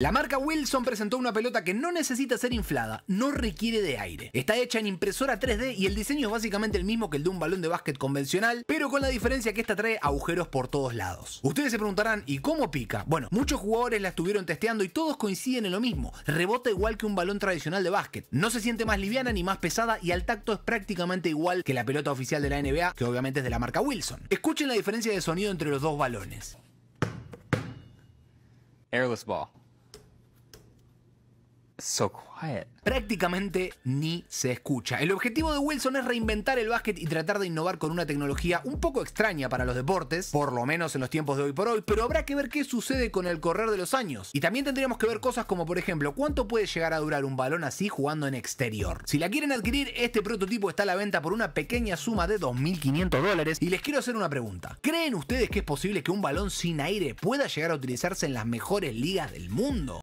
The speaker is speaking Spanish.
La marca Wilson presentó una pelota que no necesita ser inflada, no requiere de aire. Está hecha en impresora 3D y el diseño es básicamente el mismo que el de un balón de básquet convencional, pero con la diferencia que esta trae agujeros por todos lados. Ustedes se preguntarán, ¿y cómo pica? Bueno, muchos jugadores la estuvieron testeando y todos coinciden en lo mismo. Rebota igual que un balón tradicional de básquet. No se siente más liviana ni más pesada y al tacto es prácticamente igual que la pelota oficial de la NBA, que obviamente es de la marca Wilson. Escuchen la diferencia de sonido entre los dos balones. Airless ball. So quiet. Prácticamente ni se escucha. El objetivo de Wilson es reinventar el básquet y tratar de innovar con una tecnología un poco extraña para los deportes, por lo menos en los tiempos de hoy por hoy, pero habrá que ver qué sucede con el correr de los años. Y también tendríamos que ver cosas como, por ejemplo, cuánto puede llegar a durar un balón así jugando en exterior. Si la quieren adquirir, este prototipo está a la venta por una pequeña suma de 2.500 dólares. Y les quiero hacer una pregunta. ¿Creen ustedes que es posible que un balón sin aire pueda llegar a utilizarse en las mejores ligas del mundo?